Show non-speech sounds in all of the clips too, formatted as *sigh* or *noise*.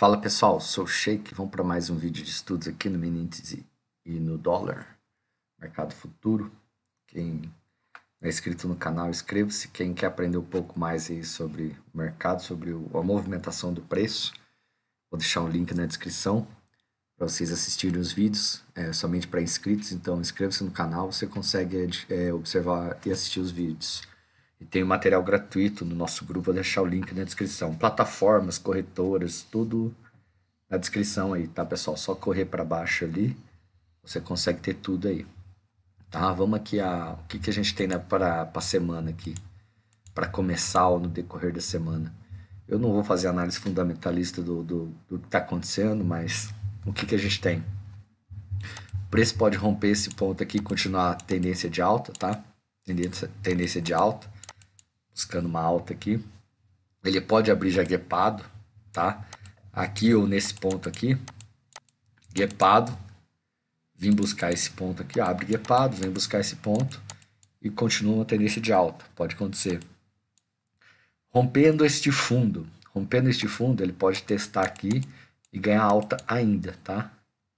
Fala pessoal, sou o Sheik. Vamos para mais um vídeo de estudos aqui no Minintz e no dólar, mercado futuro. Quem é inscrito no canal, inscreva-se. Quem quer aprender um pouco mais aí sobre o mercado, sobre a movimentação do preço, vou deixar um link na descrição para vocês assistirem os vídeos, é somente para inscritos. Então, inscreva-se no canal, você consegue é, observar e assistir os vídeos. E tem material gratuito no nosso grupo, vou deixar o link na descrição. Plataformas, corretoras, tudo na descrição aí, tá, pessoal? Só correr para baixo ali, você consegue ter tudo aí. Tá, vamos aqui a o que, que a gente tem né, para a semana aqui, para começar ou no decorrer da semana. Eu não vou fazer análise fundamentalista do, do, do que está acontecendo, mas o que, que a gente tem? O preço pode romper esse ponto aqui e continuar a tendência de alta, tá? Tendência, tendência de alta buscando uma alta aqui. Ele pode abrir já guepado, tá? Aqui ou nesse ponto aqui, guepado. Vim buscar esse ponto aqui, abre guepado, vem buscar esse ponto e continua uma tendência de alta, pode acontecer. Rompendo este fundo, rompendo este fundo, ele pode testar aqui e ganhar alta ainda, tá?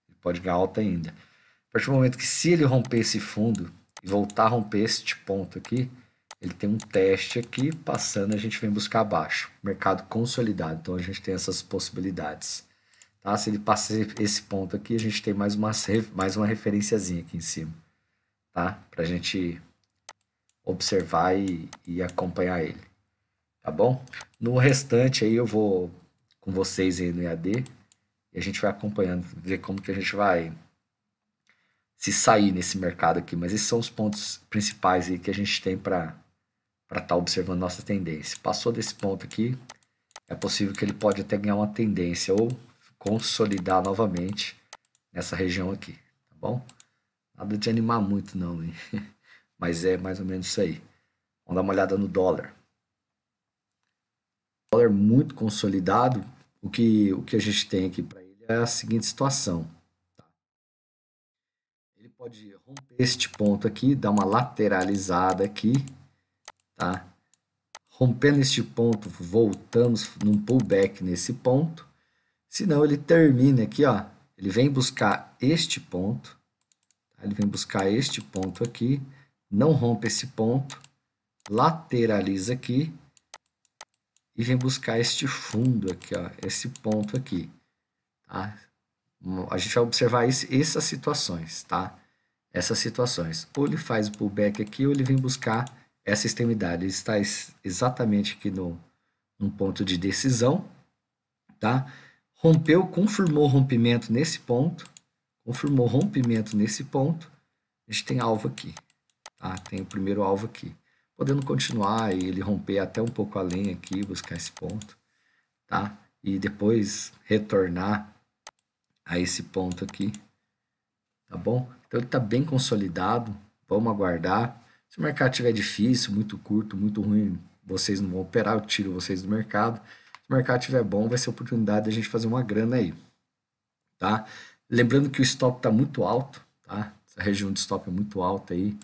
Ele pode ganhar alta ainda. A partir do momento que se ele romper esse fundo e voltar a romper este ponto aqui, ele tem um teste aqui, passando a gente vem buscar abaixo. Mercado consolidado, então a gente tem essas possibilidades. Tá? Se ele passar esse ponto aqui, a gente tem mais uma, mais uma referenciazinha aqui em cima, tá? Para a gente observar e, e acompanhar ele, tá bom? No restante aí eu vou com vocês aí no EAD, e a gente vai acompanhando, ver como que a gente vai se sair nesse mercado aqui. Mas esses são os pontos principais aí que a gente tem para para estar tá observando nossa tendência. Passou desse ponto aqui, é possível que ele pode até ganhar uma tendência ou consolidar novamente nessa região aqui, tá bom? Nada de animar muito não, hein? *laughs* mas é mais ou menos isso aí. Vamos dar uma olhada no dólar. O dólar muito consolidado, o que, o que a gente tem aqui para ele é a seguinte situação. Tá? Ele pode romper este ponto aqui, dar uma lateralizada aqui, Tá? Rompendo este ponto, voltamos num pullback nesse ponto. Senão ele termina aqui, ó. Ele vem buscar este ponto. Tá? Ele vem buscar este ponto aqui. Não rompe esse ponto. Lateraliza aqui. E vem buscar este fundo aqui, ó. Esse ponto aqui. Tá? A gente vai observar esse, essas situações, tá? Essas situações. Ou ele faz o pullback aqui, ou ele vem buscar essa extremidade está exatamente aqui no, no ponto de decisão, tá? Rompeu, confirmou rompimento nesse ponto, confirmou rompimento nesse ponto, a gente tem alvo aqui, tá? Tem o primeiro alvo aqui. Podendo continuar e ele romper até um pouco além aqui, buscar esse ponto, tá? E depois retornar a esse ponto aqui, tá bom? Então ele está bem consolidado, vamos aguardar se o mercado estiver difícil, muito curto, muito ruim, vocês não vão operar, eu tiro vocês do mercado. Se o mercado estiver bom, vai ser oportunidade a gente fazer uma grana aí, tá? Lembrando que o stop está muito alto, tá? Essa região de stop é muito alta aí.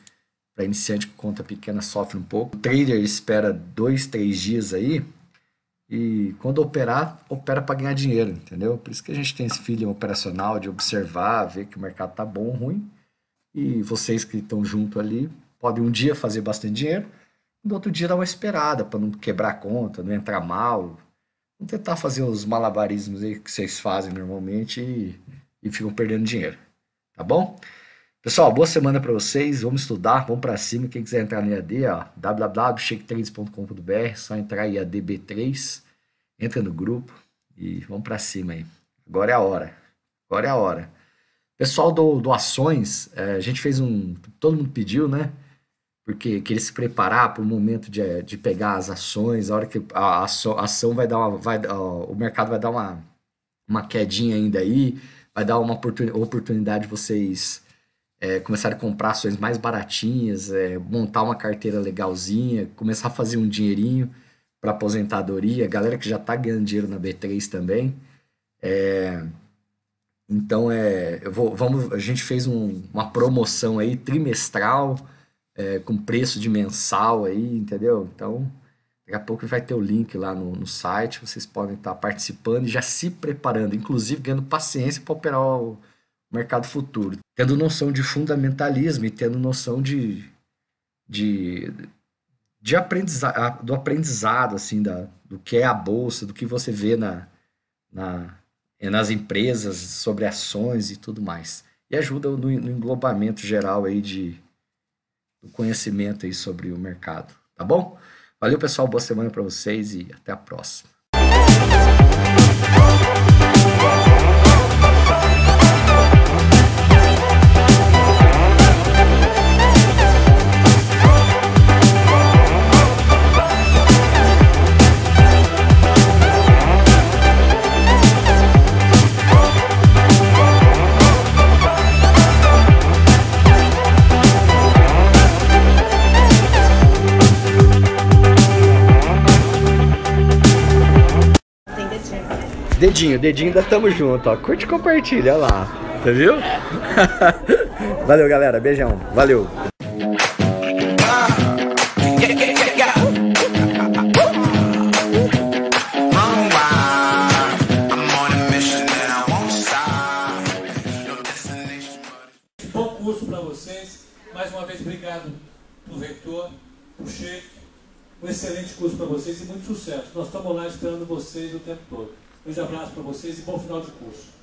Para iniciante com conta pequena sofre um pouco. O trader espera dois, três dias aí e quando operar, opera para ganhar dinheiro, entendeu? Por isso que a gente tem esse feeling operacional de observar, ver que o mercado tá bom ou ruim. E vocês que estão junto ali, podem um dia fazer bastante dinheiro, no outro dia dar uma esperada para não quebrar a conta, não entrar mal, não tentar fazer os malabarismos aí que vocês fazem normalmente e, e ficam perdendo dinheiro, tá bom? Pessoal, boa semana para vocês, vamos estudar, vamos para cima, quem quiser entrar no EAD, www.shake3.com.br, só entrar em adb 3 entra no grupo e vamos para cima aí. Agora é a hora, agora é a hora. Pessoal do, do Ações, é, a gente fez um, todo mundo pediu, né? porque querer se preparar para o momento de, de pegar as ações, a hora que a, ação, a ação vai dar uma, vai, o mercado vai dar uma, uma quedinha ainda aí, vai dar uma oportunidade de vocês é, começarem a comprar ações mais baratinhas, é, montar uma carteira legalzinha, começar a fazer um dinheirinho para aposentadoria, galera que já está ganhando dinheiro na B3 também. É, então é, eu vou, vamos, a gente fez um, uma promoção aí trimestral é, com preço de mensal aí, entendeu? Então, daqui a pouco vai ter o link lá no, no site, vocês podem estar participando e já se preparando, inclusive ganhando paciência para operar o mercado futuro, tendo noção de fundamentalismo e tendo noção de, de, de aprendizado, do aprendizado, assim, da, do que é a bolsa, do que você vê na, na, é, nas empresas, sobre ações e tudo mais. E ajuda no, no englobamento geral aí de do conhecimento aí sobre o mercado, tá bom? Valeu, pessoal, boa semana para vocês e até a próxima. Dedinho, dedinho ainda Tamo Junto, ó. Curte e compartilha, olha lá. Tá viu? *laughs* Valeu, galera. Beijão. Valeu. Bom curso para vocês. Mais uma vez, obrigado o reitor, o chefe. Um excelente curso para vocês e muito sucesso. Nós estamos lá esperando vocês o tempo todo. Grande abraço para vocês e bom final de curso.